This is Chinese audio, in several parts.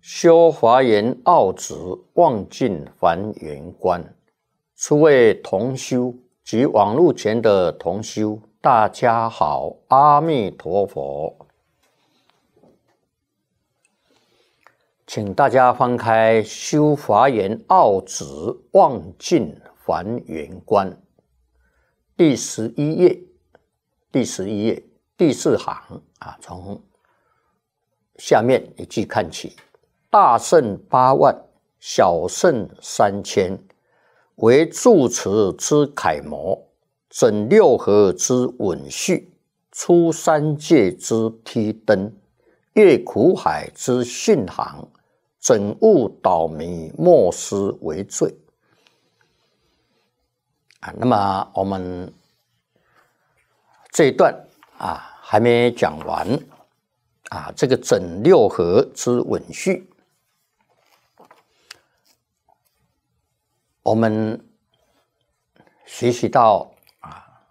修华严奥旨，望尽梵原观，初未同修。及网络前的同修，大家好，阿弥陀佛，请大家翻开《修华严奥旨望尽还原观》第十一页，第十一页第四行啊，从下面一句看起：大圣八万，小圣三千。为住持之楷模，整六合之稳序，出三界之梯灯，越苦海之训航，整悟倒迷，莫失为最。啊，那么我们这一段啊，还没讲完啊，这个整六合之稳序。我们学习到啊，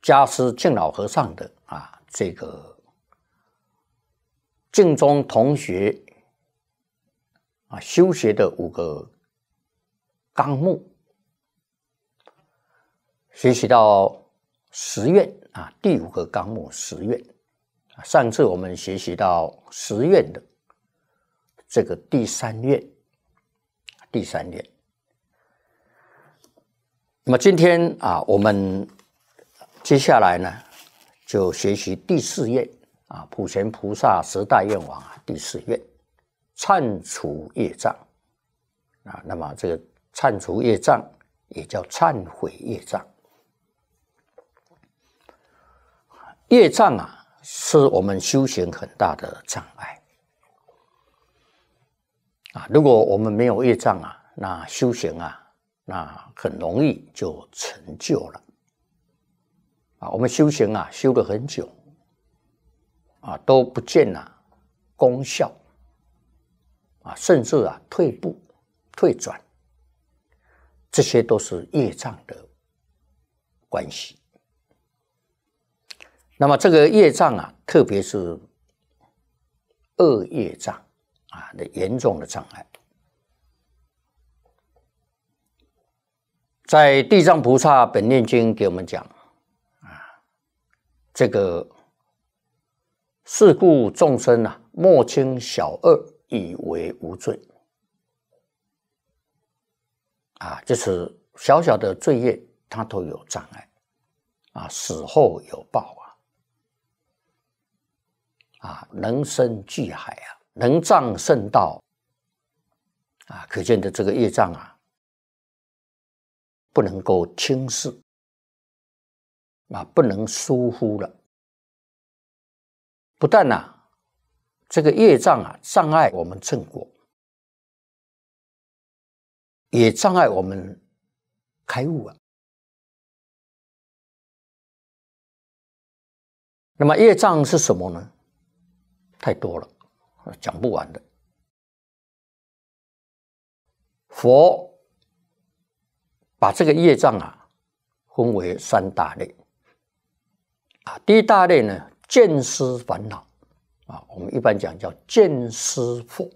家师敬老和尚的啊这个敬宗同学啊修学的五个纲目，学习到十愿啊第五个纲目十愿。上次我们学习到十愿的这个第三愿。第三点。那么今天啊，我们接下来呢，就学习第四愿啊，普贤菩萨十大愿王第四愿，忏除业障啊。那么这个忏除业障也叫忏悔业障，业障啊，是我们修行很大的障碍。啊，如果我们没有业障啊，那修行啊，那很容易就成就了。啊，我们修行啊，修了很久，啊，都不见啊功效，啊，甚至啊退步、退转，这些都是业障的关系。那么这个业障啊，特别是恶业障。啊，严重的障碍，在《地藏菩萨本念经》给我们讲啊，这个是故众生啊，莫轻小恶以为无罪啊，就是小小的罪业，它都有障碍啊，死后有报啊，啊，人生巨海啊。能战胜道啊，可见的这个业障啊，不能够轻视啊，不能疏忽了。不但呐，这个业障啊，障碍我们正果，也障碍我们开悟啊。那么业障是什么呢？太多了。讲不完的，佛把这个业障啊分为三大类啊，第一大类呢见思烦恼啊，我们一般讲叫见思惑，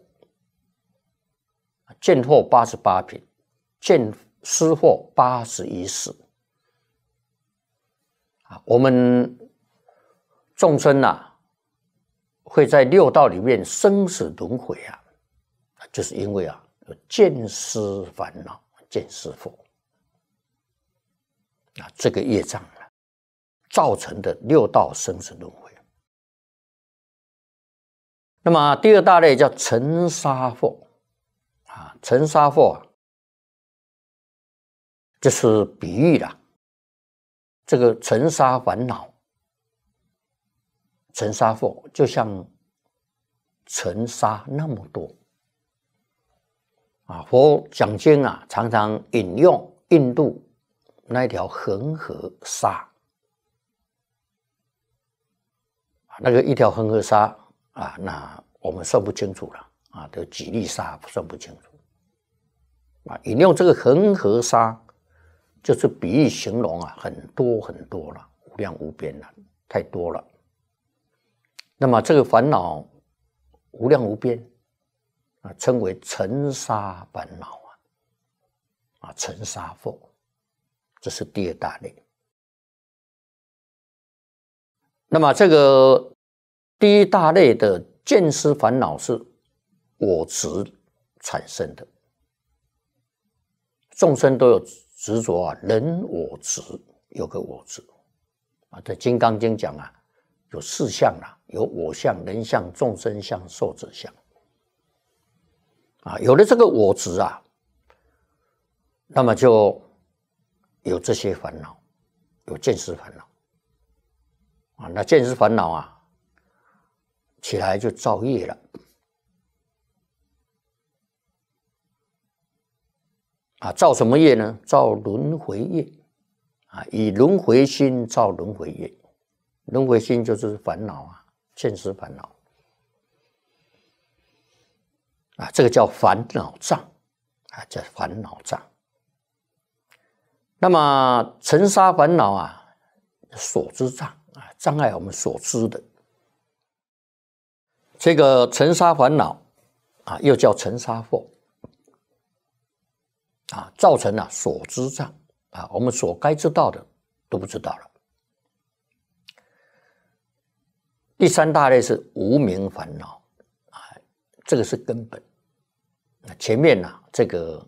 见惑八十八品，见思惑八十一世。啊，我们众生呐。会在六道里面生死轮回啊，就是因为啊见思烦恼、见思佛啊，这个业障啊造成的六道生死轮回。那么第二大类叫尘沙惑啊，尘沙惑啊，就是比喻的这个尘沙烦恼。尘沙佛就像尘沙那么多啊！佛讲经啊，常常引用印度那一条恒河沙，那个一条恒河沙啊，那我们算不清楚了啊，都几粒沙算不清楚啊！引用这个恒河沙，就是比喻形容啊，很多很多了，无量无边了，太多了。那么这个烦恼无量无边啊，称为尘沙烦恼啊，啊尘沙佛，这是第二大类。那么这个第一大类的见思烦恼是我执产生的，众生都有执着啊，人我执有个我执啊，在《金刚经》讲啊。有四相啦，有我相、人相、众生相、寿者相。啊，有了这个我执啊，那么就有这些烦恼，有见识烦恼。啊，那见识烦恼啊，起来就造业了。啊，造什么业呢？造轮回业。啊，以轮回心造轮回业。轮回心就是烦恼啊，现实烦恼啊，这个叫烦恼障啊，叫烦恼障。那么尘沙烦恼啊，所知障啊，障碍我们所知的。这个尘沙烦恼啊，又叫尘沙惑啊，造成了所知障啊，我们所该知道的都不知道了。第三大类是无名烦恼啊，这个是根本。前面啊，这个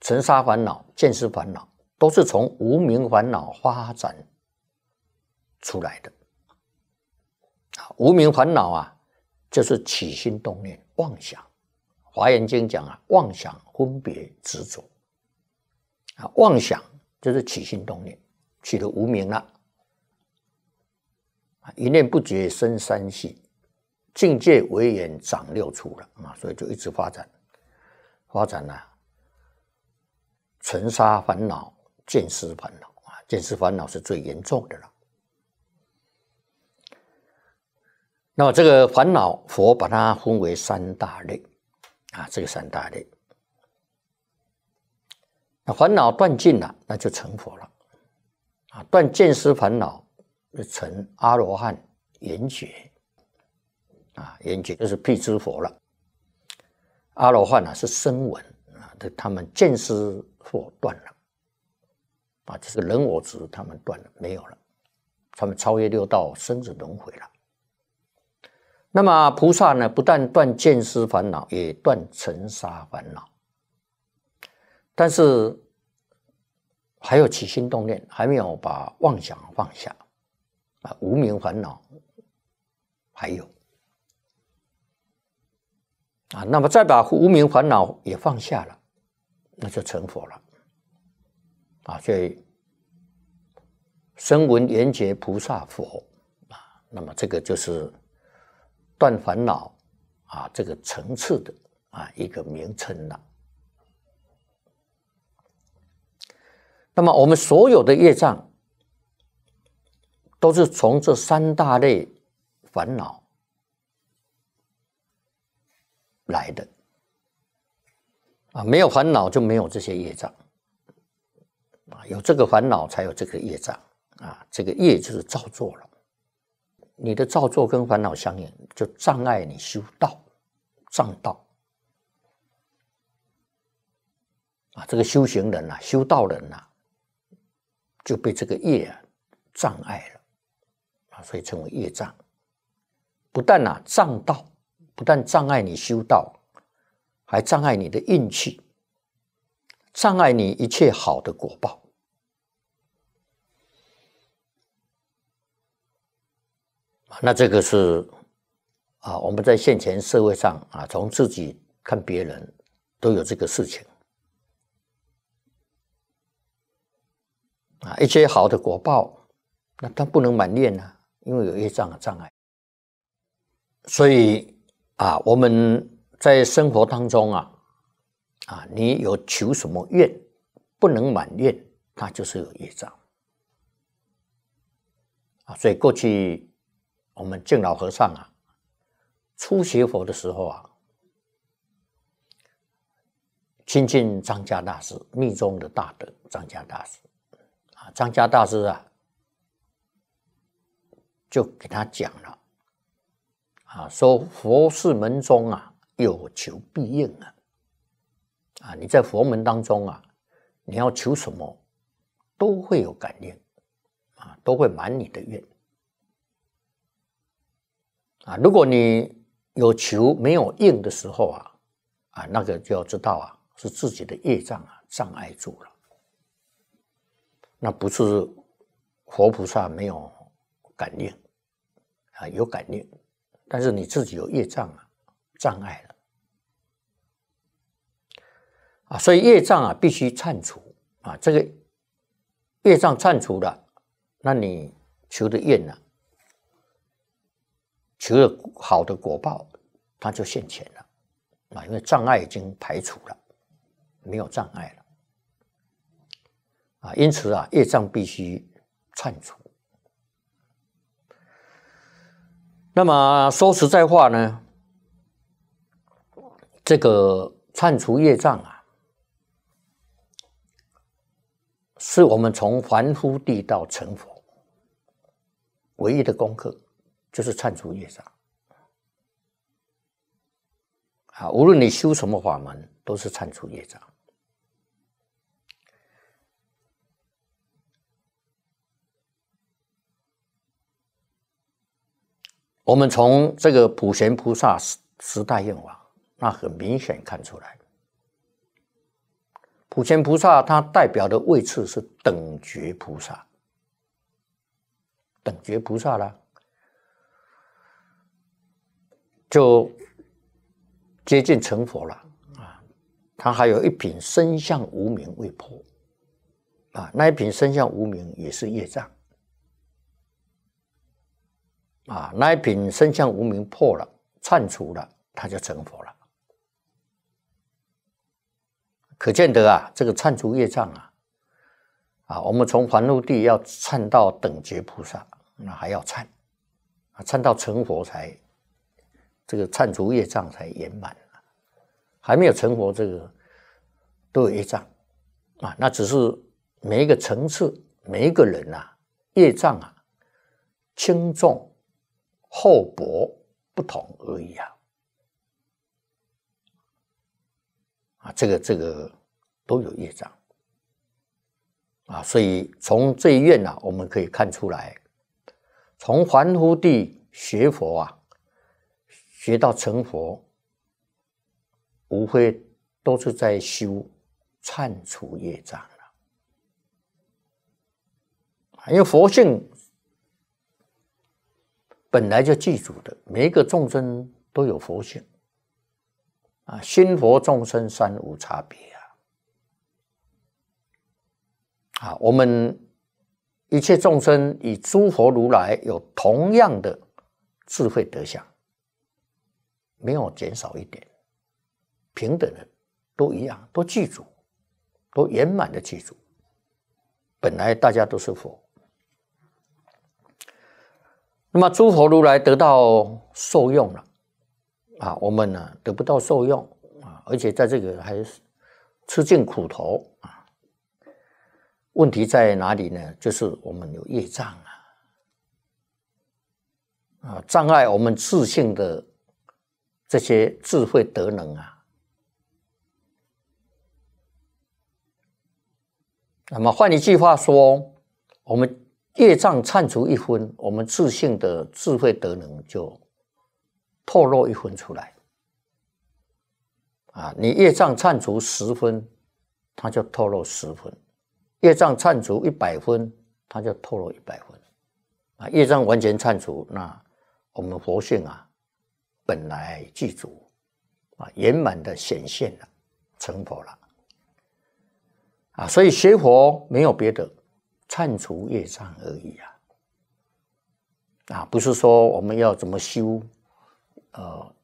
尘沙烦恼、见识烦恼，都是从无名烦恼发展出来的。啊，无名烦恼啊，就是起心动念、妄想。华严经讲啊，妄想、分别、执着啊，妄想就是起心动念，起了无名了。一念不觉生三性，境界唯缘长六处了啊，所以就一直发展，发展了，存杀烦恼、见思烦恼啊，见思烦恼是最严重的了。那么这个烦恼，佛把它分为三大类啊，这个三大类，烦恼断尽了，那就成佛了啊，断见思烦恼。成阿罗汉、缘觉啊，缘觉就是辟支佛了。阿罗汉呢是声闻啊，这他们见思佛断了啊，就是人我执他们断了，没有了，他们超越六道生死轮回了。那么菩萨呢，不但断见思烦恼，也断尘沙烦恼，但是还有起心动念，还没有把妄想放下。无名烦恼，还有啊，那么再把无名烦恼也放下了，那就成佛了啊。所以，声闻缘觉菩萨佛啊，那么这个就是断烦恼啊这个层次的啊一个名称了。那么我们所有的业障。都是从这三大类烦恼来的啊！没有烦恼就没有这些业障啊！有这个烦恼才有这个业障啊！这个业就是造作了，你的造作跟烦恼相应，就障碍你修道、障道啊！这个修行人呐，修道人呐，就被这个业障碍了。所以称为业障，不但啊障道，不但障碍你修道，还障碍你的运气，障碍你一切好的果报。那这个是啊，我们在现前社会上啊，从自己看别人都有这个事情。啊，一切好的果报，那他不能满念啊。因为有业障的障碍，所以啊，我们在生活当中啊，啊，你有求什么愿，不能满愿，它就是有业障啊。所以过去我们敬老和尚啊，初学佛的时候啊，亲近张家大师，密宗的大德张家大师啊，张家大师啊。就给他讲了，啊，说佛是门中啊，有求必应啊，啊，你在佛门当中啊，你要求什么，都会有感应，啊，都会满你的愿，啊，如果你有求没有应的时候啊，啊，那个就要知道啊，是自己的业障啊，障碍住了，那不是佛菩萨没有感应。啊，有感应，但是你自己有业障啊，障碍了啊，所以业障啊必须铲除啊，这个业障铲除了，那你求的愿呢，求的好的果报，它就现前了啊，因为障碍已经排除了，没有障碍了啊，因此啊，业障必须铲除。那么说实在话呢，这个忏除业障啊，是我们从凡夫地到成佛唯一的功课，就是忏除业障啊。无论你修什么法门，都是忏除业障。我们从这个普贤菩萨十十大愿望，那很明显看出来，普贤菩萨他代表的位次是等觉菩萨，等觉菩萨啦，就接近成佛了啊！他还有一品身相无名未破，啊，那一品身相无名也是业障。啊，那一品身相无名破了，忏除了，他就成佛了。可见得啊，这个忏除业障啊，啊，我们从凡入地要忏到等觉菩萨，那还要忏啊，忏到成佛才这个忏除业障才圆满还没有成佛，这个都有业障啊。那只是每一个层次、每一个人呐，业障啊，轻重。厚薄不同而已啊！啊，这个这个都有业障啊，所以从这一愿呢，我们可以看出来，从凡夫地学佛啊，学到成佛，无非都是在修忏除业障了，因为佛性。本来就具足的，每一个众生都有佛性啊，心佛众生三无差别啊！啊，我们一切众生与诸佛如来有同样的智慧德相，没有减少一点，平等的，都一样，都具足，都圆满的具足。本来大家都是佛。那么诸佛如来得到受用了啊，我们呢得不到受用啊，而且在这个还吃尽苦头啊。问题在哪里呢？就是我们有业障啊啊，障碍我们自性的这些智慧德能啊。那么换一句话说，我们。业障铲除一分，我们自信的智慧德能就透露一分出来。啊，你业障铲除十分，他就透露十分；业障铲除一百分，他就透露一百分。啊，业障完全铲除，那我们佛性啊，本来具足啊，圆满的显现了，成佛了。啊，所以学佛没有别的。铲除业障而已啊！啊，不是说我们要怎么修，呃，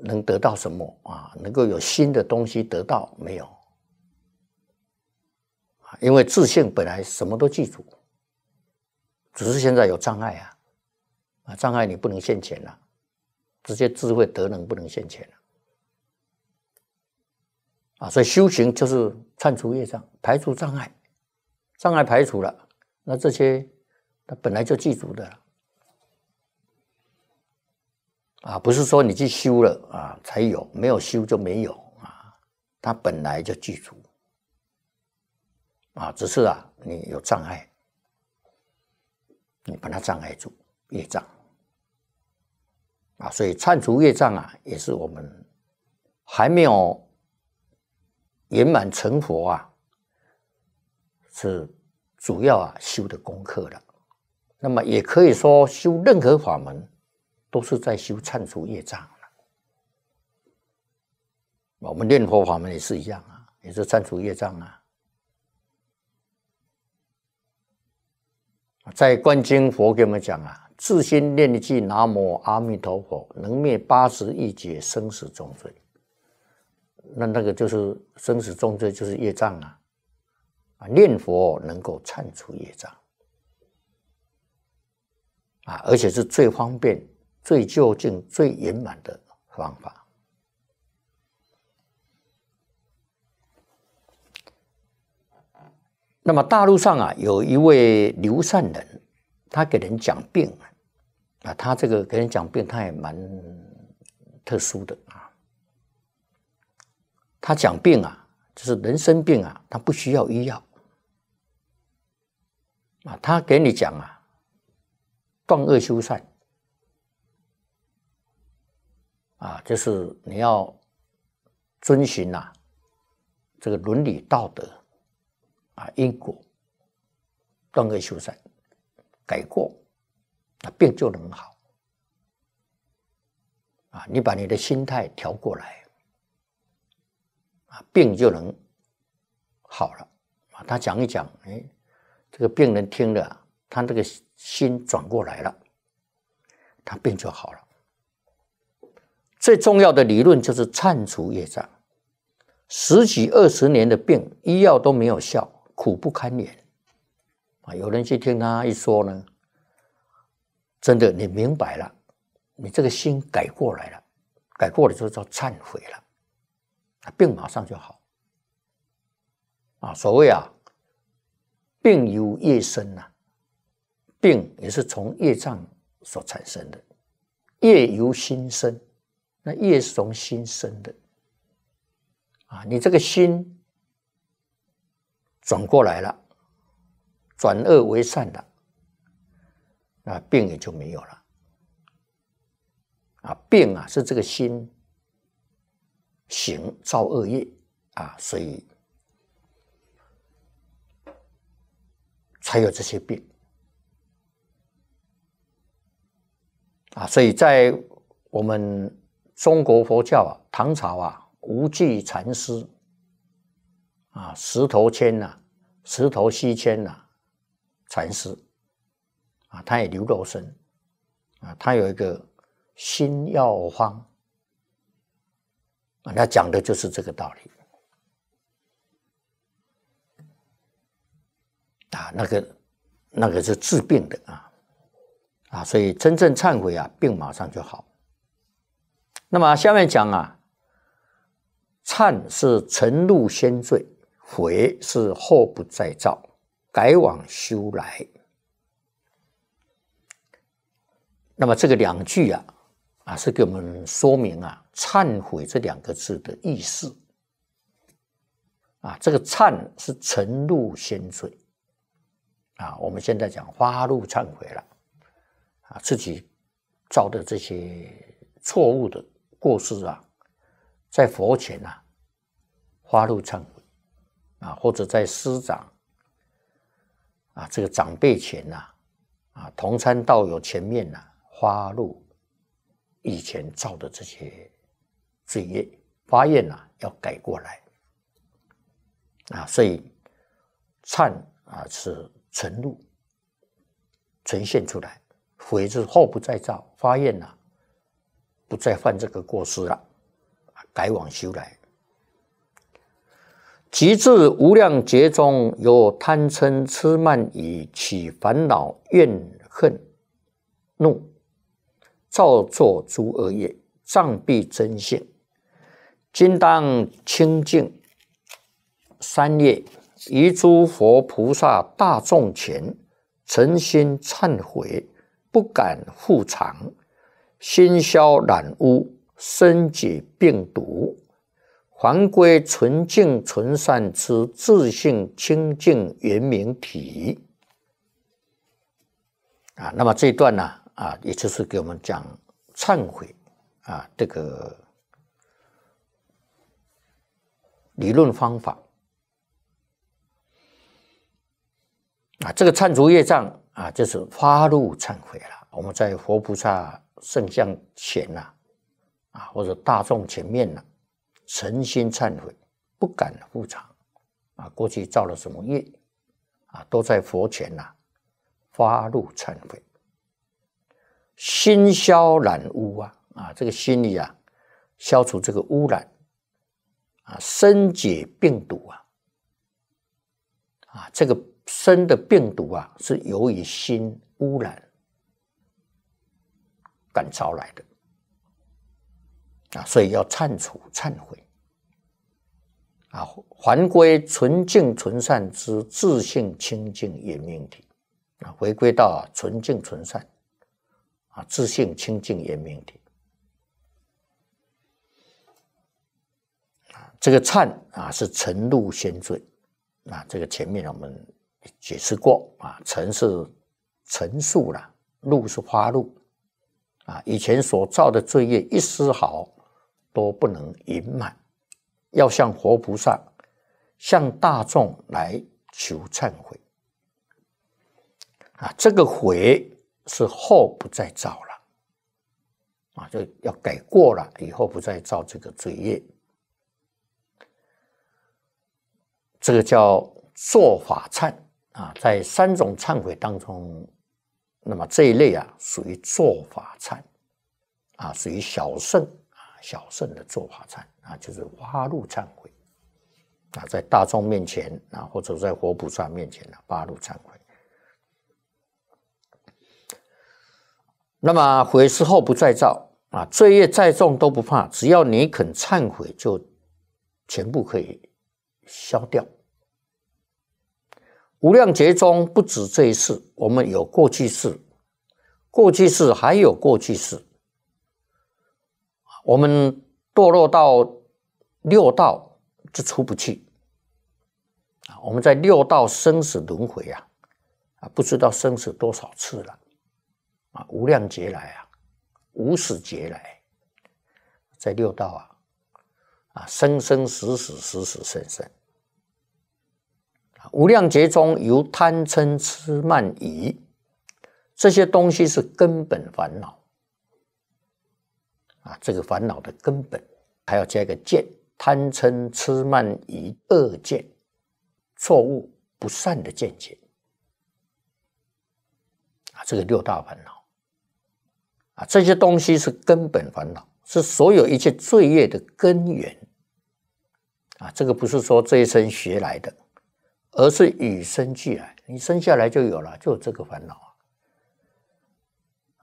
能得到什么啊？能够有新的东西得到没有？啊，因为自信本来什么都记住，只是现在有障碍啊！啊，障碍你不能现前了，这些智慧德能不能现前了啊！所以修行就是铲除业障，排除障碍。障碍排除了，那这些他本来就具足的，啊，不是说你去修了啊才有，没有修就没有啊，他本来就具足，啊，只是啊你有障碍，你把它障碍住业障，啊，所以铲除业障啊，也是我们还没有圆满成佛啊。是主要啊修的功课了，那么也可以说修任何法门都是在修忏除业障了。我们念佛法门也是一样啊，也是忏除业障啊。在观经佛给我们讲啊，至心念一句南无阿弥陀佛，能灭八十亿劫生死重罪。那那个就是生死重罪，就是业障啊。啊，念佛能够铲除业障啊，而且是最方便、最究竟、最圆满的方法。那么大陆上啊，有一位刘善人，他给人讲病啊，他这个给人讲病，他也蛮特殊的啊，他讲病啊。就是人生病啊，他不需要医药啊，他给你讲啊，断恶修善啊，就是你要遵循呐这个伦理道德啊，因果断恶修善改过啊，病就能好啊，你把你的心态调过来。病就能好了啊！他讲一讲，哎，这个病人听了，他这个心转过来了，他病就好了。最重要的理论就是忏除业障，十几二十年的病，医药都没有效，苦不堪言啊！有人去听他一说呢，真的，你明白了，你这个心改过来了，改过了就叫忏悔了。病马上就好，啊，所谓啊，病由业生呐，病也是从业障所产生的，业由心生，那业是从心生的，啊，你这个心转过来了，转恶为善了，那病也就没有了，啊，病啊是这个心。行造恶业啊，所以才有这些病啊。所以，在我们中国佛教啊，唐朝啊，无忌禅师啊，石头谦呐，石头西迁呐，禅师啊，他也留过身啊，他有一个新药方。那讲的就是这个道理啊，那个那个是治病的啊啊，所以真正忏悔啊，病马上就好。那么下面讲啊，忏是晨露先罪，悔是后不再造，改往修来。那么这个两句啊啊，是给我们说明啊。忏悔这两个字的意思啊，这个忏是承露先罪啊，我们现在讲花露忏悔了啊，自己造的这些错误的过失啊，在佛前呐，花露忏悔啊，或者在师长啊，这个长辈前呐，啊，同参道友前面呐，花露以前造的这些。罪业发愿呢，要改过来啊！所以忏啊是存入、呈现出来；悔是后不再造发愿呢，不再犯这个过失了，改往修来。极致无量劫中有贪嗔痴慢疑起烦恼怨恨怒，造作诸恶业障蔽真现。今当清净三业，于诸佛菩萨大众前，诚心忏悔，不敢复藏，心消染污，身解病毒，还归纯净纯善之自性清净圆明体。啊，那么这一段呢，啊，也就是给我们讲忏悔啊，这个。理论方法啊，这个忏除业障啊，就是发怒忏悔了。我们在佛菩萨圣像前呐，啊，或者大众前面呐，诚心忏悔，不敢复藏啊，过去造了什么业啊，都在佛前呐发怒忏悔，心消染污啊，啊，这个心里啊，消除这个污染。啊，生解病毒啊！啊，这个生的病毒啊，是由于心污染感召来的啊，所以要忏除忏悔啊，还归纯净纯善之自性清净圆明体啊，回归到纯净纯善啊，自性清净圆明体。这个忏啊是晨露先罪啊，这个前面我们解释过啊，晨是晨树了，露是花露啊，以前所造的罪业一丝毫都不能隐瞒，要向佛菩萨、向大众来求忏悔啊。这个悔是后不再造了啊，就要改过了，以后不再造这个罪业。这个叫做法忏啊，在三种忏悔当中，那么这一类啊属于做法忏啊，属于小圣啊，小圣的做法忏啊，就是挖路忏悔啊，在大众面前啊，或者在活菩萨面前啊，八路忏悔。那么悔事后不再造啊，罪业再重都不怕，只要你肯忏悔，就全部可以消掉。无量劫中不止这一次，我们有过去世，过去世还有过去世。我们堕落到六道就出不去啊！我们在六道生死轮回啊，啊，不知道生死多少次了啊！无量劫来啊，无始劫来，在六道啊，啊，生生死死，死死生生。无量劫中由贪嗔痴慢疑，这些东西是根本烦恼啊！这个烦恼的根本还要加一个见，贪嗔痴慢疑恶见，错误不善的见解啊！这个六大烦恼啊，这些东西是根本烦恼，是所有一切罪业的根源啊！这个不是说这一生学来的。而是与生俱来，你生下来就有了，就有这个烦恼啊！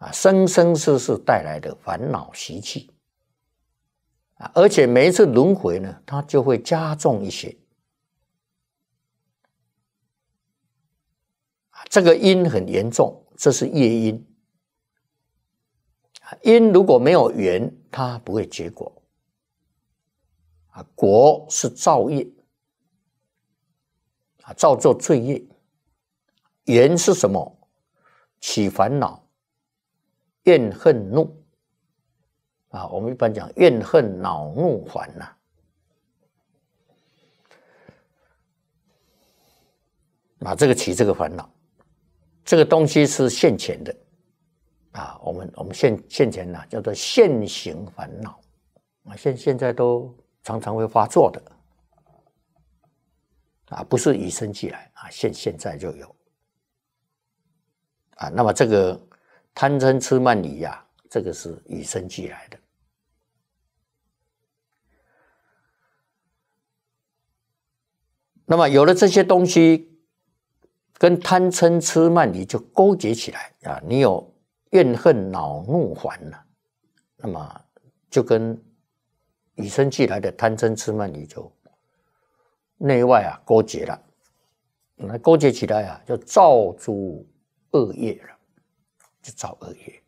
啊，生生世世带来的烦恼习气啊，而且每一次轮回呢，它就会加重一些啊。这个因很严重，这是业因因如果没有缘，它不会结果啊。果是造业。啊，造作罪业，缘是什么？起烦恼、怨恨、怒啊！我们一般讲怨恨、恼怒、烦呐。啊，这个起这个烦恼，这个东西是现前的啊。我们我们现现前呢，叫做现行烦恼啊。现现在都常常会发作的。啊，不是与生俱来啊，现现在就有啊。那么这个贪嗔痴慢疑呀，这个是与生俱来的。那么有了这些东西，跟贪嗔痴慢疑就勾结起来啊。你有怨恨、恼怒、烦了，那么就跟与生俱来的贪嗔痴慢疑就。内外啊勾结了，那勾结起来啊，就造诸恶业了，就造恶业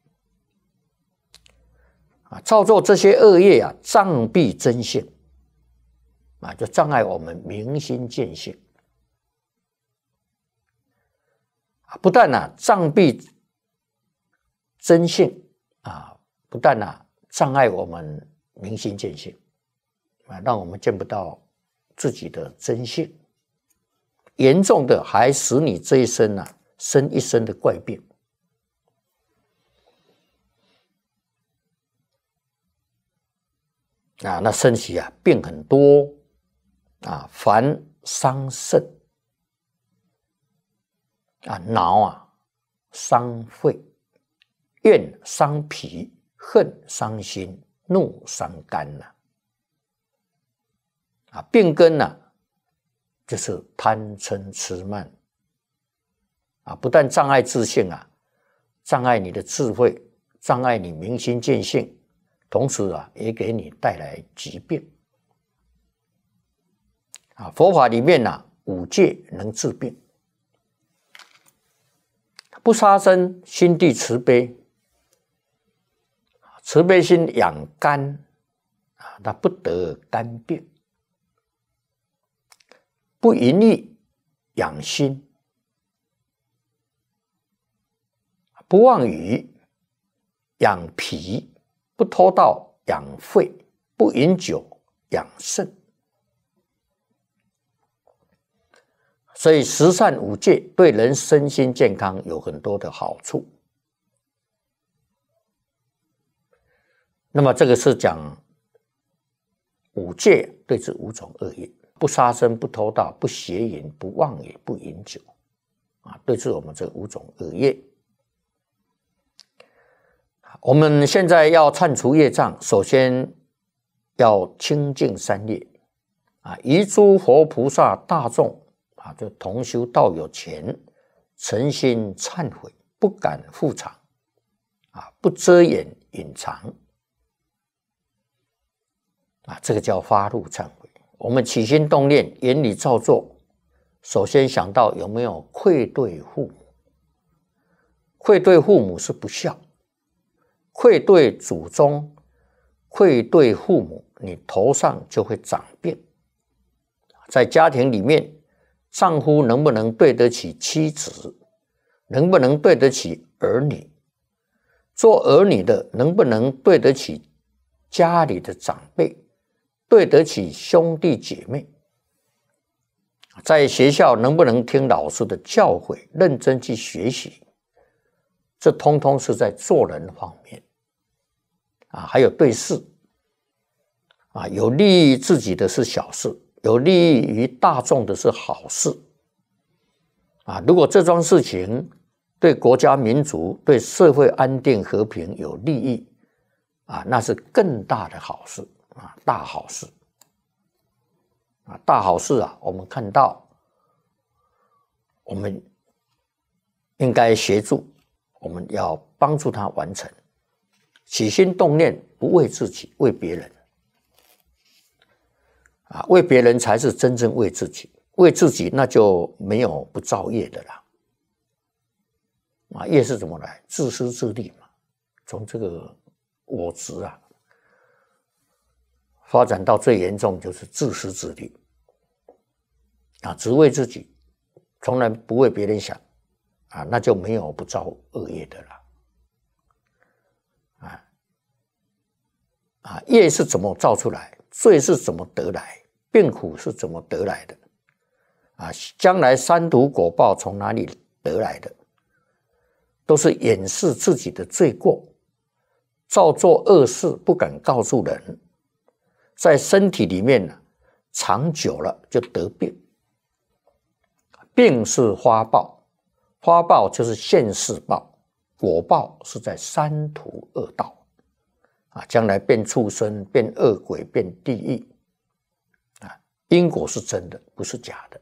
啊，造作这些恶业啊，障蔽真性啊，就障碍我们明心见性啊，不但呢障蔽真性啊，不但呢障碍我们明心见性啊，让我们见不到。自己的真性，严重的还使你这一生呢生一生的怪病啊！那身体啊病很多啊，烦伤肾啊，恼啊伤肺，怨伤脾，恨伤心，怒伤肝啊。啊，病根呢，就是贪嗔痴慢啊，不但障碍自信啊，障碍你的智慧，障碍你明心见性，同时啊，也给你带来疾病啊。佛法里面呢，五戒能治病，不杀生，心地慈悲，慈悲心养肝啊，那不得肝病。不盈利养心，不妄语养脾，不偷盗养肺，不饮酒养肾。所以十善五戒对人身心健康有很多的好处。那么这个是讲五戒对这五种恶业。不杀生，不偷盗，不邪淫，不妄语，不饮酒，啊，对治我们这五种恶业。我们现在要忏除业障，首先要清净三业，啊，一诸佛菩萨大众啊，就同修道友前，诚心忏悔，不敢复偿，啊，不遮掩隐藏，啊，这个叫发露忏。我们起心动念，眼里照做。首先想到有没有愧对父母？愧对父母是不孝，愧对祖宗，愧对父母，你头上就会长病。在家庭里面，丈夫能不能对得起妻子？能不能对得起儿女？做儿女的能不能对得起家里的长辈？对得起兄弟姐妹，在学校能不能听老师的教诲，认真去学习，这通通是在做人方面啊。还有对事啊，有利于自己的是小事，有利于大众的是好事啊。如果这桩事情对国家民族、对社会安定和平有利益啊，那是更大的好事。啊，大好事！啊，大好事啊！我们看到，我们应该协助，我们要帮助他完成。起心动念不为自己，为别人。啊，为别人才是真正为自己，为自己那就没有不造业的了。啊，业是怎么来？自私自利嘛，从这个我执啊。发展到最严重就是自私自利啊，只为自己，从来不为别人想啊，那就没有不造恶业的了。啊啊，业是怎么造出来？罪是怎么得来？病苦是怎么得来的？啊，将来三毒果报从哪里得来的？都是掩饰自己的罪过，造作恶事不敢告诉人。在身体里面呢，长久了就得病。病是花报，花报就是现世报，果报是在三途恶道，啊，将来变畜生、变恶鬼、变地狱，啊，因果是真的，不是假的。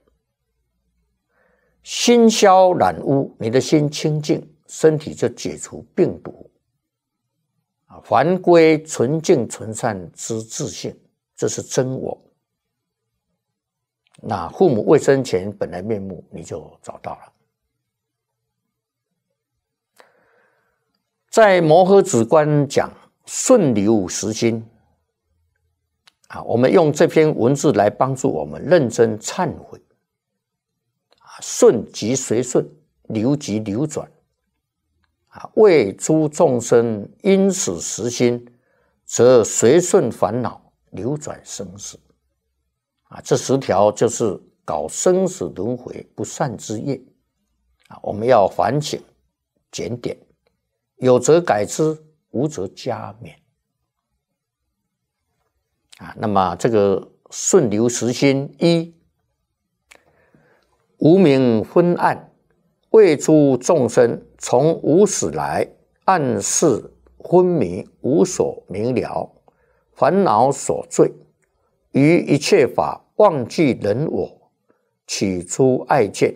心消染污，你的心清净，身体就解除病毒。啊，还归纯净纯善之自性。这是真我，那父母未生前本来面目，你就找到了。在《摩诃止观》讲顺流实心啊，我们用这篇文字来帮助我们认真忏悔啊，顺即随顺，流即流转啊，为诸众生因此实心，则随顺烦恼。流转生死啊，这十条就是搞生死轮回不善之业啊，我们要反省检点，有则改之，无则加勉啊。那么这个顺流时心一无明昏暗，为诸众生从无始来暗示昏迷，无所明了。烦恼所罪，于一切法忘记人我，起初爱见，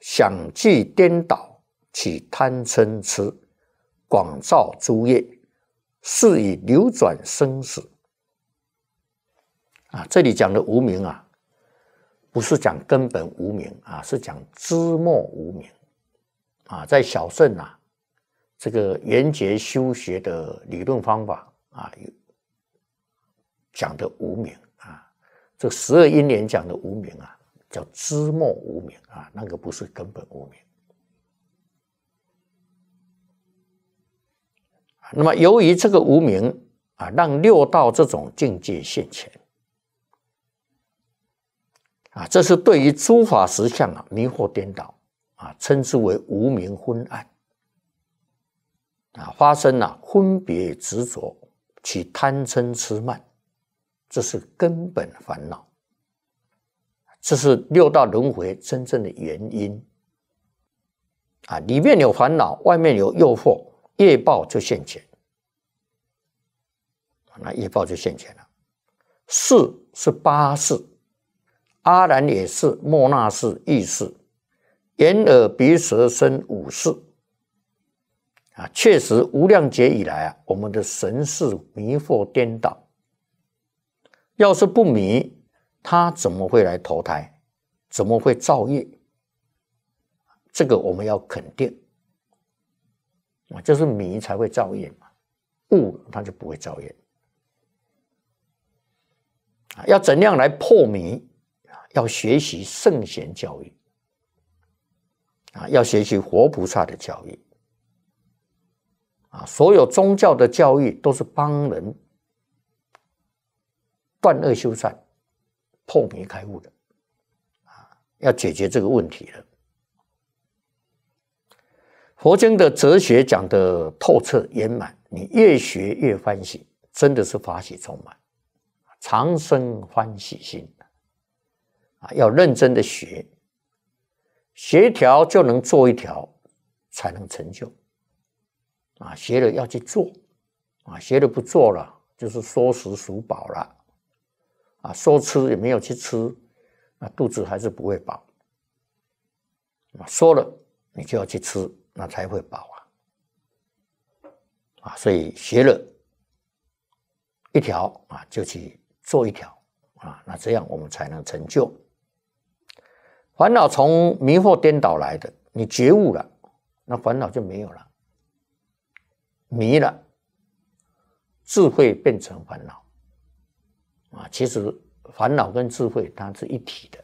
想计颠倒，起贪嗔痴，广造诸业，是以流转生死。啊，这里讲的无名啊，不是讲根本无名啊，是讲知末无名。啊，在小乘啊，这个缘觉修学的理论方法啊。有讲的无名啊，这十二因缘讲的无名啊，叫知末无名啊，那个不是根本无名。那么由于这个无名啊，让六道这种境界现前啊，这是对于诸法实相啊迷惑颠倒啊，称之为无明昏暗啊，发生了分别执着，起贪嗔痴慢。这是根本烦恼，这是六道轮回真正的原因啊！里面有烦恼，外面有诱惑，业报就现前。那业报就现前了。四是八世，阿兰也是，莫那是，意识，眼耳鼻舌身五世。啊，确实无量劫以来啊，我们的神是迷惑颠倒。要是不迷，他怎么会来投胎？怎么会造业？这个我们要肯定啊，就是迷才会造业嘛。悟他就不会造业要怎样来破迷要学习圣贤教育啊，要学习活菩萨的教育啊。所有宗教的教育都是帮人。断恶修善，破迷开悟的啊，要解决这个问题了。佛经的哲学讲的透彻圆满，你越学越欢喜，真的是法喜充满，长生欢喜心啊！要认真的学，学调条就能做一条，才能成就啊！学了要去做啊，学了不做了，就是缩食数宝了。啊，说吃也没有去吃，那肚子还是不会饱。啊，说了你就要去吃，那才会饱啊。啊，所以学了一条啊，就去做一条啊，那这样我们才能成就。烦恼从迷惑颠倒来的，你觉悟了，那烦恼就没有了。迷了，智慧变成烦恼。啊，其实烦恼跟智慧它是一体的，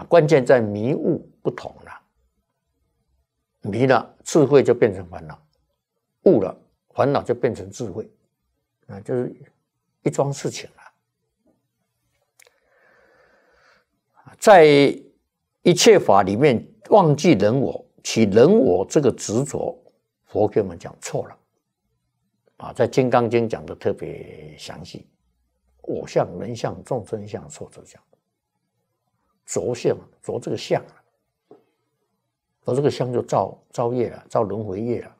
啊，关键在迷悟不同了。迷了，智慧就变成烦恼；悟了，烦恼就变成智慧。啊，就是一桩事情了。在一切法里面忘记人我，取人我这个执着，佛给我们讲错了。啊，在《金刚经》讲的特别详细，我相、人相、众生相、寿者相，着相，着这个相了，着这个相就造造业了，造轮回业了。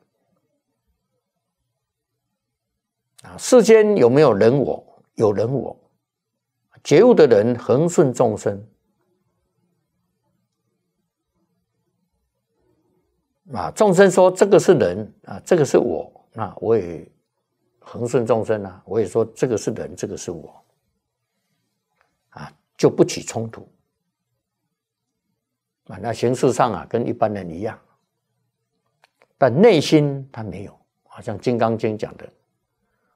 啊，世间有没有人我？有人我，觉悟的人恒顺众生。啊，众生说这个是人啊，这个是我，那我也。恒顺众生啊，我也说这个是人，这个是我，啊，就不起冲突。啊，那形式上啊，跟一般人一样，但内心他没有，好像《金刚经》讲的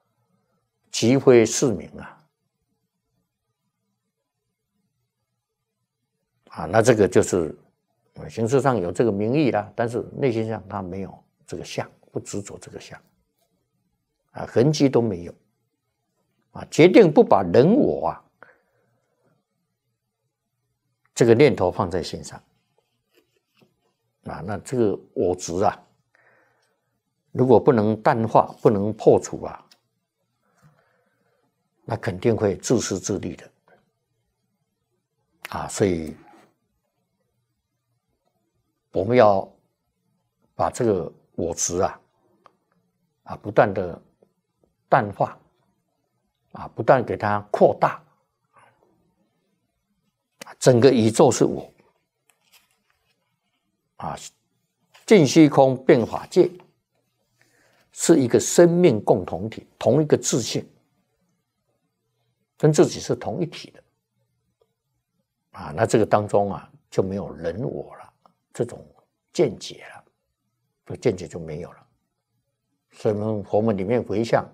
“即非是名”啊。啊，那这个就是，形式上有这个名义啦，但是内心上他没有这个相，不执着这个相。啊，痕迹都没有。啊，决定不把人我啊这个念头放在心上。啊，那这个我执啊，如果不能淡化，不能破除啊，那肯定会自私自利的。啊，所以我们要把这个我执啊，啊，不断的。淡化，啊，不断给它扩大，整个宇宙是我，啊，尽虚空变法界是一个生命共同体，同一个自信，跟自己是同一体的，啊，那这个当中啊就没有人我了，这种见解了，这见解就没有了，所以呢，佛门里面回向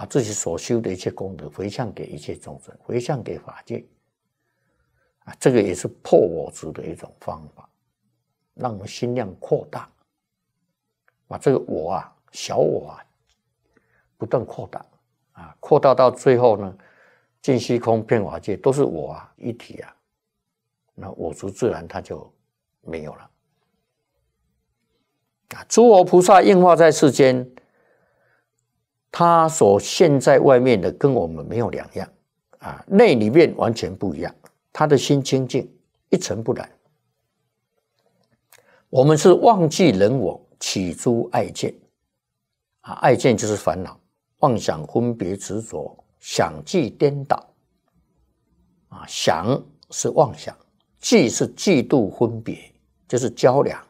把自己所修的一切功德回向给一切众生，回向给法界，啊，这个也是破我执的一种方法，让我们心量扩大，把这个我啊、小我啊不断扩大，啊，扩大到最后呢，尽虚空遍法界都是我啊一体啊，那我执自然它就没有了。啊，诸佛菩萨应化在世间。他所现在外面的跟我们没有两样，啊，内里面完全不一样。他的心清净，一尘不染。我们是忘记人我，起诸爱见，啊，爱见就是烦恼，妄想分别执着，想记颠倒，啊，想是妄想，忌是嫉妒分别，就是较量，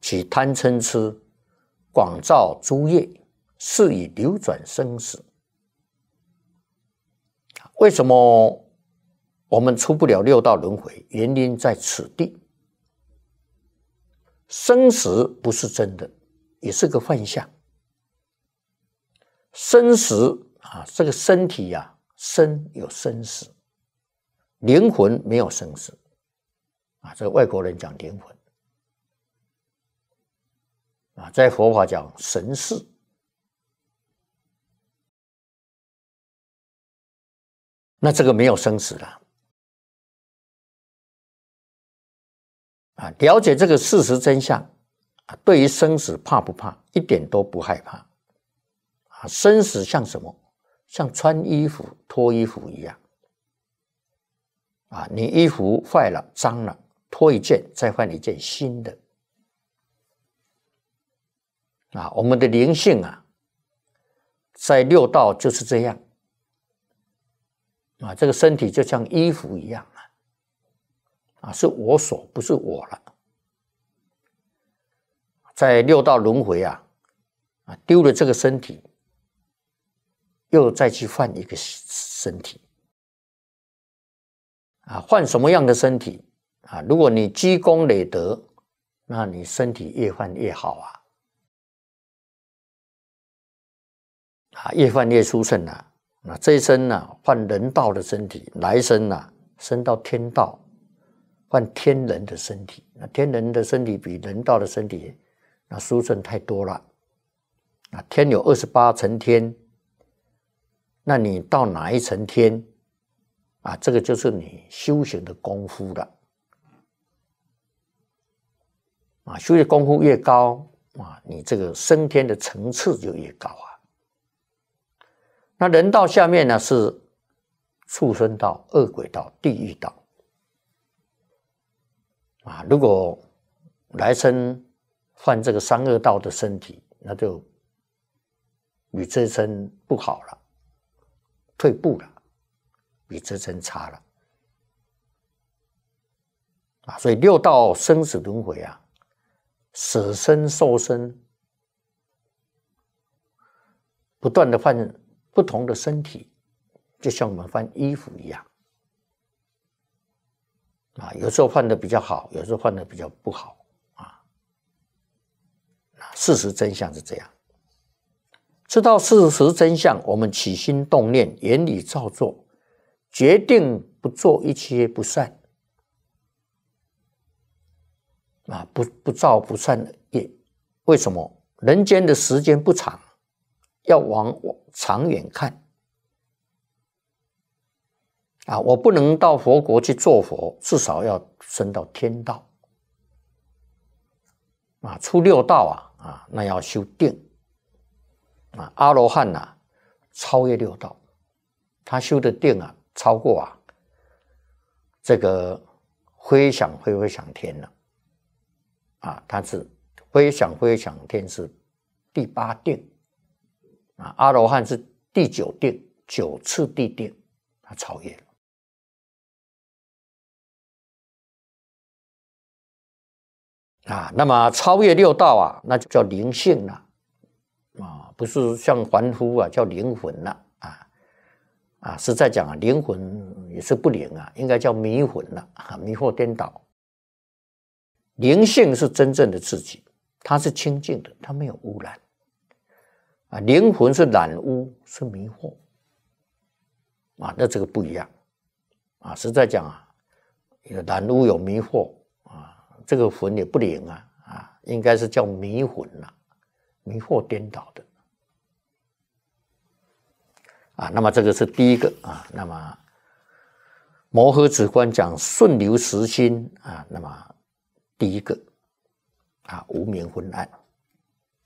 起贪嗔痴，广造诸业。是以流转生死，为什么我们出不了六道轮回？原因在此地，生死不是真的，也是个幻象。生死啊，这个身体呀，生有生死，灵魂没有生死啊。这个外国人讲灵魂啊，在佛法讲神识。那这个没有生死了啊！了解这个事实真相啊，对于生死怕不怕？一点都不害怕啊！生死像什么？像穿衣服脱衣服一样啊！你衣服坏了脏了，脱一件再换一件新的啊！我们的灵性啊，在六道就是这样。啊，这个身体就像衣服一样啊，啊，是我所不是我了。在六道轮回啊，啊，丢了这个身体，又再去换一个身体。啊，换什么样的身体啊？如果你积功累德，那你身体越换越好啊，啊，越换越殊胜啊。那这一生呢，换人道的身体，来生呢，升到天道，换天人的身体。那天人的身体比人道的身体那舒顺太多了。那天有二十八层天，那你到哪一层天啊？这个就是你修行的功夫了。啊，修的功夫越高啊，你这个升天的层次就越高啊。那人道下面呢是畜生道、恶鬼道、地狱道啊！如果来生犯这个三恶道的身体，那就与这生不好了，退步了，比这生差了啊！所以六道生死轮回啊，死生受生，不断的换。不同的身体，就像我们换衣服一样，啊，有时候换的比较好，有时候换的比较不好，啊，事实真相是这样。知道事实真相，我们起心动念、言里照做，决定不做一切不善，啊，不不造不善业。为什么？人间的时间不长。要往长远看啊！我不能到佛国去做佛，至少要升到天道啊！出六道啊！啊，那要修定啊！阿罗汉呐，超越六道，他修的定啊，超过啊这个飞想飞飞想天了啊！他是飞想飞想天是第八定。啊，阿罗汉是第九定，九次地定，他超越了。啊，那么超越六道啊，那就叫灵性了。啊，不是像凡夫啊，叫灵魂了。啊，啊，实在讲啊，灵魂也是不灵啊，应该叫迷魂了，啊，迷惑颠倒。灵性是真正的自己，它是清净的，它没有污染。灵魂是染污，是迷惑啊，那这个不一样啊！实在讲啊，有染污，有迷惑啊，这个魂也不灵啊啊，应该是叫迷魂呐，迷惑颠倒的啊。那么这个是第一个啊。那么《摩诃止观》讲顺流时心啊，那么第一个啊，无明昏暗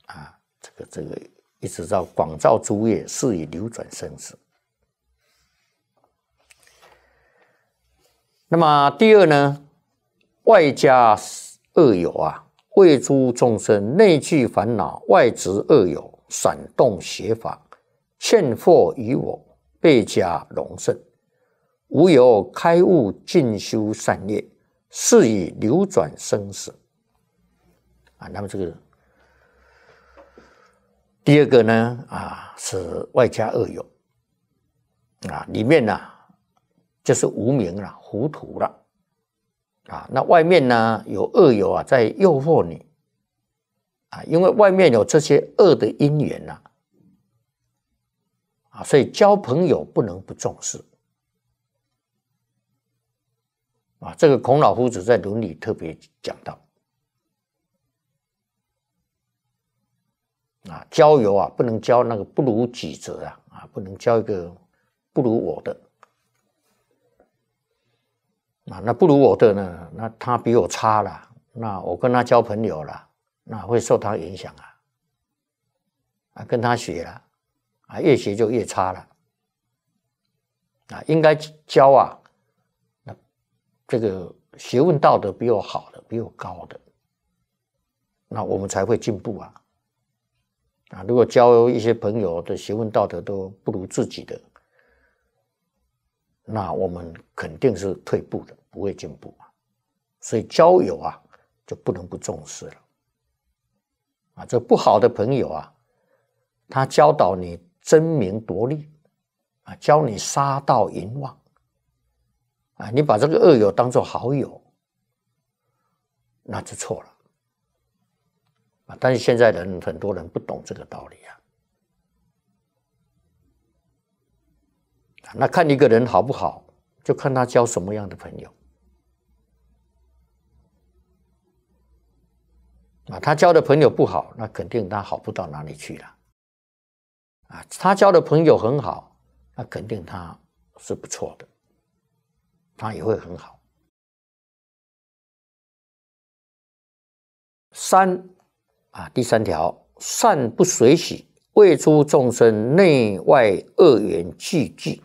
啊，这个这个。一直到广造诸业，是以流转生死。那么第二呢，外加恶友啊，为诸众生内聚烦恼，外执恶友，闪动邪法，欠惑于我，倍加隆盛。无有开悟，进修善业，是以流转生死。啊，那么这个。第二个呢，啊，是外加恶友，啊，里面呢就是无名了、糊涂了，啊，那外面呢有恶友啊在诱惑你，啊，因为外面有这些恶的因缘呐，啊，所以交朋友不能不重视，啊，这个孔老夫子在《伦里特别讲到。啊，交友啊，不能交那个不如己者啊，啊，不能交一个不如我的。啊，那不如我的呢？那他比我差了，那我跟他交朋友了，那会受他影响啊，啊，跟他学了，啊，越学就越差了。啊，应该教啊，那这个学问道德比我好的，比我高的，那我们才会进步啊。啊，如果交一些朋友的学问道德都不如自己的，那我们肯定是退步的，不会进步啊。所以交友啊，就不能不重视了。啊，这不好的朋友啊，他教导你争名夺利，啊，教你杀道淫妄，啊，你把这个恶友当做好友，那就错了。但是现在人很多人不懂这个道理啊！那看一个人好不好，就看他交什么样的朋友。啊，他交的朋友不好，那肯定他好不到哪里去了。啊，他交的朋友很好，那肯定他是不错的，他也会很好。三。啊，第三条，善不随喜，为诸众生内外恶缘聚集，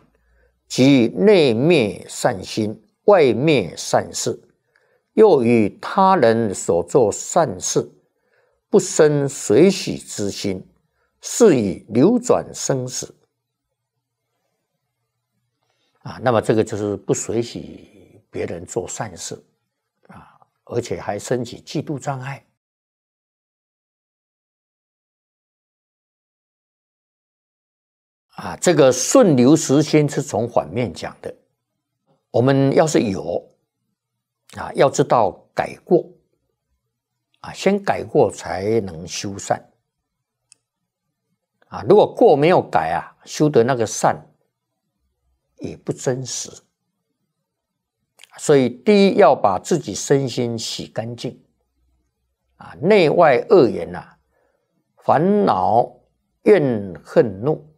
即内灭善心，外灭善事，又与他人所做善事，不生随喜之心，是以流转生死。啊，那么这个就是不随喜别人做善事，啊，而且还升起嫉妒障碍。啊，这个顺流时先是从反面讲的。我们要是有，啊，要知道改过，啊，先改过才能修善。啊，如果过没有改啊，修的那个善也不真实。所以，第一要把自己身心洗干净。啊，内外恶言呐，烦恼、怨恨、怒。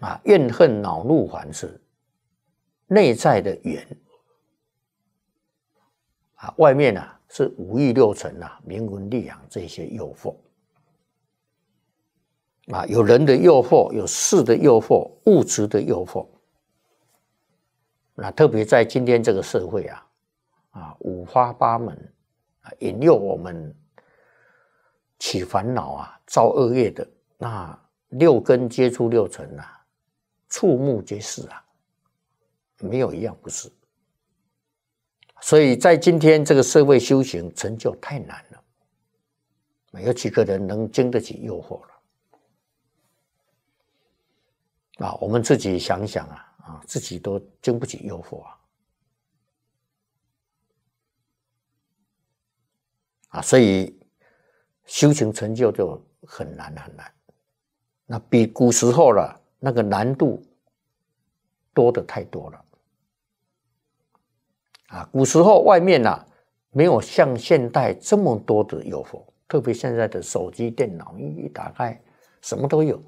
啊，怨恨、恼怒、烦事，内在的缘啊，外面呢是五欲六尘啊，名闻利养这些诱惑啊，有人的诱惑，有事的诱惑，物质的诱惑。那特别在今天这个社会啊，啊，五花八门啊，引诱我们起烦恼啊，造恶业的那六根接触六尘啊。触目皆是啊，没有一样不是。所以在今天这个社会，修行成就太难了，没有几个人能经得起诱惑了。啊，我们自己想想啊，啊，自己都经不起诱惑啊，啊，所以修行成就就很难很难。那比古时候了。那个难度多的太多了啊！古时候外面呐，没有像现代这么多的诱惑，特别现在的手机、电脑，一一打开，什么都有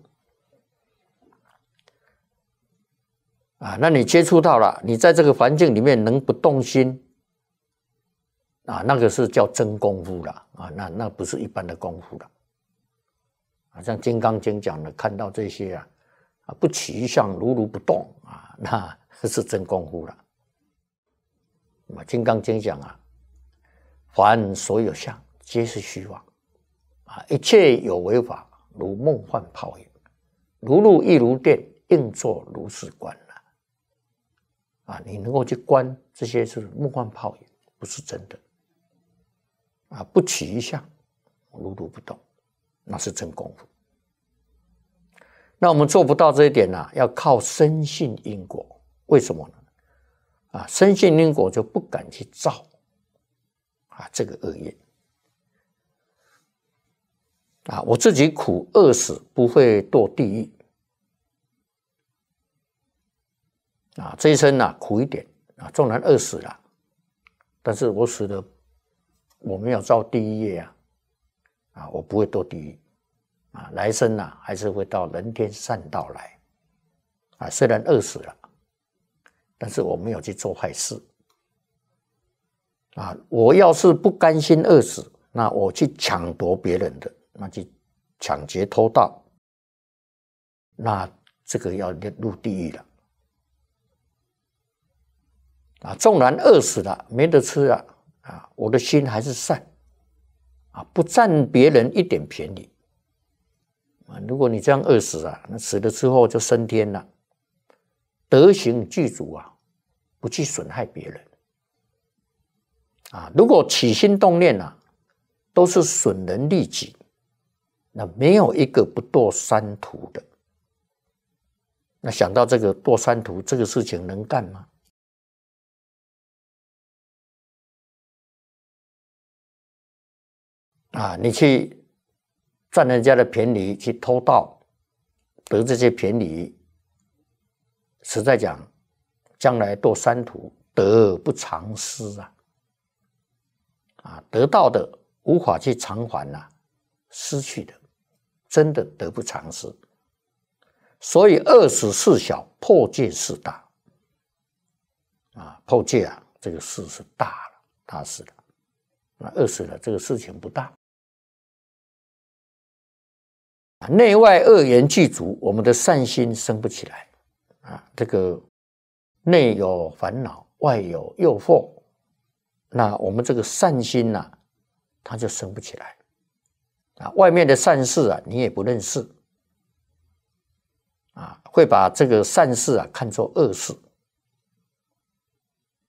啊。那你接触到了，你在这个环境里面能不动心啊？那个是叫真功夫了啊！那那不是一般的功夫了。好像《金刚经》讲的，看到这些啊。不起相，如如不动啊，那 是真功夫了。那么《金刚经》讲啊，凡所有相，皆是虚妄啊，一切有为法，如梦幻泡影，如露亦如电，应作如是观了。啊，你能够去观这些是梦幻泡影，不是真的。啊，不起相，如如不动，那是真功夫。那我们做不到这一点呢？要靠生信因果，为什么呢？啊，生信因果就不敢去造啊这个恶业啊，我自己苦饿死不会堕地狱啊，这一生呢苦一点啊，纵然饿死了，但是我死了，我没有造地狱业啊啊，我不会堕地狱。啊，来生啊、还是会到人天善道来。啊，虽然饿死了，但是我没有去做坏事。啊，我要是不甘心饿死，那我去抢夺别人的，那去抢劫、偷盗，那这个要入地狱了。啊，纵然饿死了，没得吃啊，啊，我的心还是善。啊，不占别人一点便宜。啊，如果你这样饿死啊，那死了之后就升天了，德行具足啊，不去损害别人。啊，如果起心动念啊，都是损人利己，那没有一个不堕三途的。那想到这个堕三途这个事情能干吗？啊，你去。占人家的便宜去偷盗，得这些便宜，实在讲，将来堕三途，得不偿失啊！啊，得到的无法去偿还呐，失去的，真的得不偿失。所以，饿死事小，破戒事大。啊，破戒啊，这个事是大了，大事了。那饿死了，这个事情不大。内外恶缘俱足，我们的善心生不起来啊！这个内有烦恼，外有诱惑，那我们这个善心呢，它就生不起来啊！外面的善事啊，你也不认识啊，会把这个善事啊看作恶事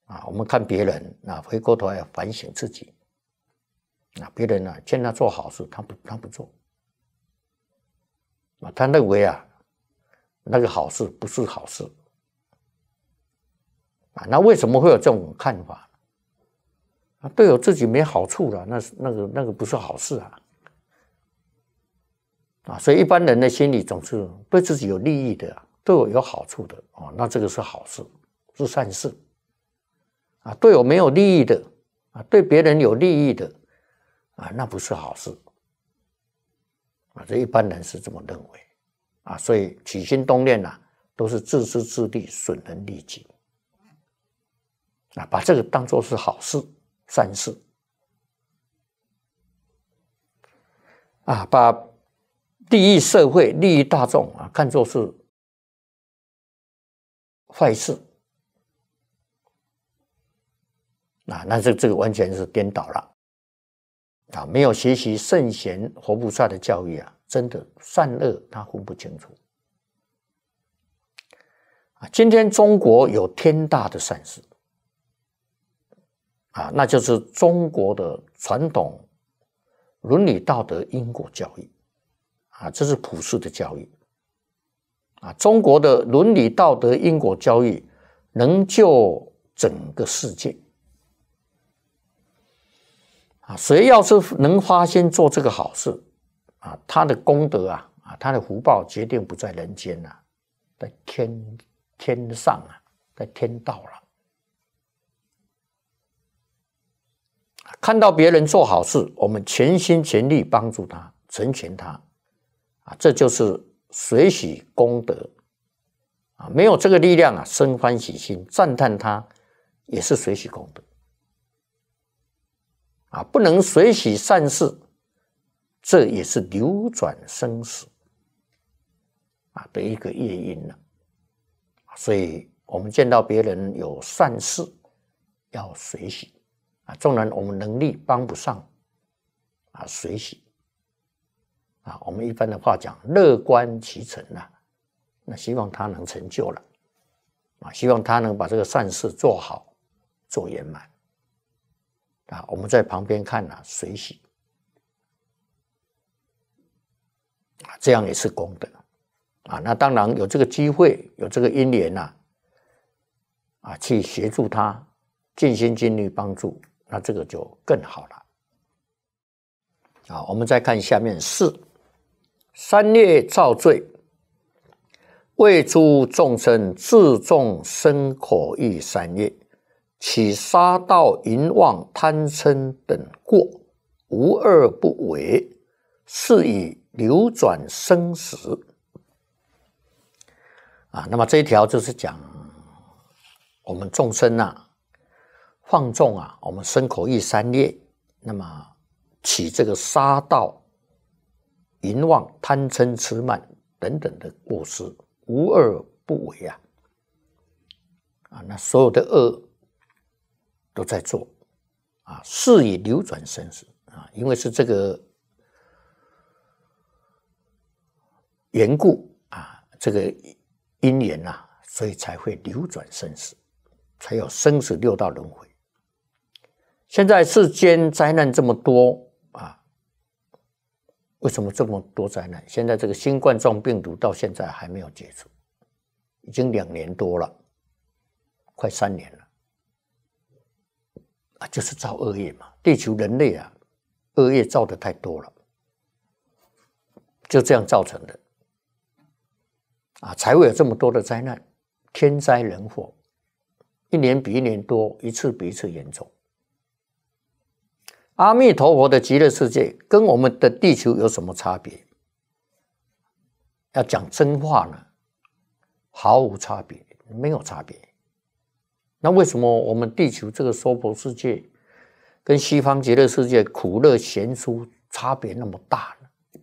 啊！我们看别人啊，回过头来反省自己啊，别人呢，见他做好事，他不，他不做。他认为啊，那个好事不是好事啊。那为什么会有这种看法？啊，对我自己没好处了，那是那个那个不是好事啊。啊，所以一般人的心理总是对自己有利益的，对我有好处的哦，那这个是好事，是善事。啊，对我没有利益的，啊，对别人有利益的，啊，那不是好事。啊，这一般人是这么认为，啊，所以起心动念呢，都是自私自利、损人利己，啊，把这个当做是好事、善事，啊，把利益社会、利益大众啊，看作是坏事，啊，那这这个完全是颠倒了。啊，没有学习圣贤活菩萨的教育啊，真的善恶他分不清楚。啊，今天中国有天大的善事，啊，那就是中国的传统伦理道德因果教育，啊，这是普世的教育，啊，中国的伦理道德因果教育能救整个世界。啊，谁要是能发心做这个好事，啊，他的功德啊，啊，他的福报决定不在人间呐，在天天上啊，在天道了。看到别人做好事，我们全心全力帮助他，成全他，啊，这就是随喜功德，啊，没有这个力量啊，生欢喜心赞叹他，也是随喜功德。啊，不能随喜善事，这也是流转生死啊的一个业因了。所以，我们见到别人有善事要随喜啊，纵然我们能力帮不上啊，随喜啊，我们一般的话讲，乐观其成啊，那希望他能成就了啊，希望他能把这个善事做好，做圆满。啊，我们在旁边看呐，随喜啊，这样也是功德啊。那当然有这个机会，有这个因缘呐，啊，去协助他尽心尽力帮助，那这个就更好了。啊，我们再看下面四三业造罪，为诸众生自众生可意三业。起杀盗淫妄贪嗔等过，无恶不为，是以流转生死。啊，那么这一条就是讲我们众生啊，放纵啊，我们身口意三业，那么起这个杀盗淫妄贪嗔痴慢等等的过失，无恶不为啊！啊，那所有的恶。都在做，啊，事业流转生死啊，因为是这个缘故啊，这个因缘呐，所以才会流转生死，才有生死六道轮回。现在世间灾难这么多啊，为什么这么多灾难？现在这个新冠状病毒到现在还没有解除，已经两年多了，快三年了。就是造恶业嘛，地球人类啊，恶业造的太多了，就这样造成的啊，才会有这么多的灾难，天灾人祸，一年比一年多，一次比一次严重。阿弥陀佛的极乐世界跟我们的地球有什么差别？要讲真话呢，毫无差别，没有差别。那为什么我们地球这个娑婆世界跟西方极乐世界苦乐贤殊差别那么大呢？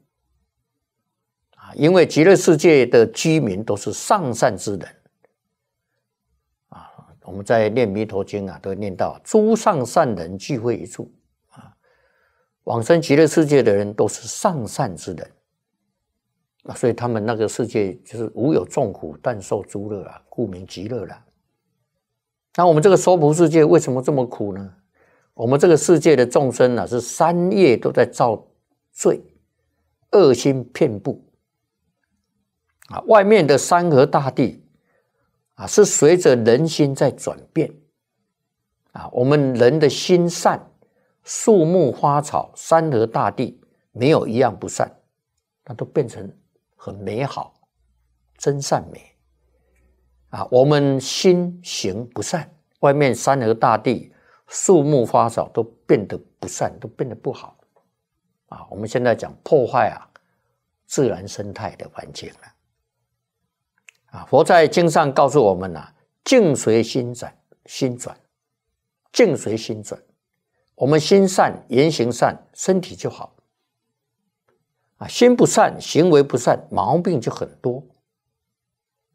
啊，因为极乐世界的居民都是上善之人啊！我们在念《弥陀经》啊，都念到诸上善人聚会一处啊。往生极乐世界的人都是上善之人，啊，所以他们那个世界就是无有众苦，但受诸乐啊，故名极乐了。那我们这个娑婆世界为什么这么苦呢？我们这个世界的众生呢，是三业都在造罪，恶心遍布啊。外面的山河大地啊，是随着人心在转变啊。我们人的心善，树木花草、山河大地没有一样不善，那都变成很美好、真善美。啊，我们心行不善，外面山河大地、树木花草都变得不善，都变得不好。啊，我们现在讲破坏啊，自然生态的环境了。啊，佛在经上告诉我们呐，境随心转，心转境随心转。我们心善，言行善，身体就好。啊，心不善，行为不善，毛病就很多。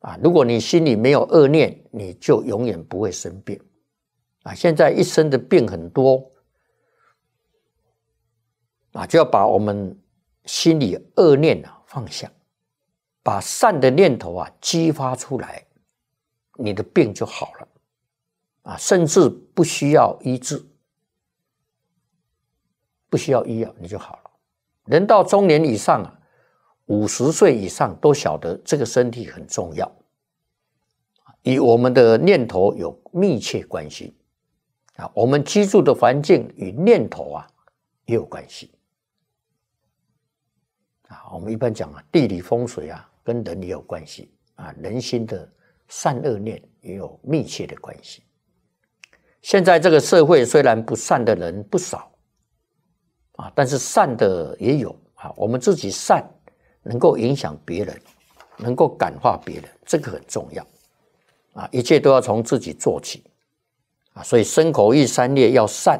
啊，如果你心里没有恶念，你就永远不会生病。啊，现在一生的病很多，啊，就要把我们心里恶念啊放下，把善的念头啊激发出来，你的病就好了。啊，甚至不需要医治，不需要医药，你就好了。人到中年以上啊。五十岁以上都晓得这个身体很重要，与我们的念头有密切关系啊。我们居住的环境与念头啊也有关系啊。我们一般讲啊，地理风水啊，跟人也有关系啊。人心的善恶念也有密切的关系。现在这个社会虽然不善的人不少啊，但是善的也有啊。我们自己善。能够影响别人，能够感化别人，这个很重要啊！一切都要从自己做起啊！所以，身口意三业要善。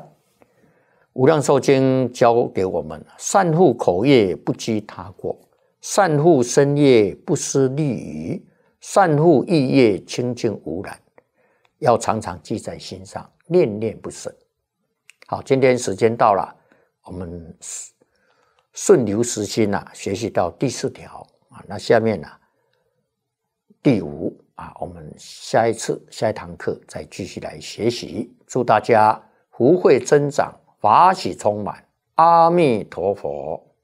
无量寿经教给我们：善护口业，不讥他过；善护身业，不失利于；善护意业，清净无染。要常常记在心上，念念不舍。好，今天时间到了，我们。顺流时行呐，学习到第四条啊，那下面呢第五啊，我们下一次下一堂课再继续来学习。祝大家福慧增长，法喜充满，阿弥陀佛。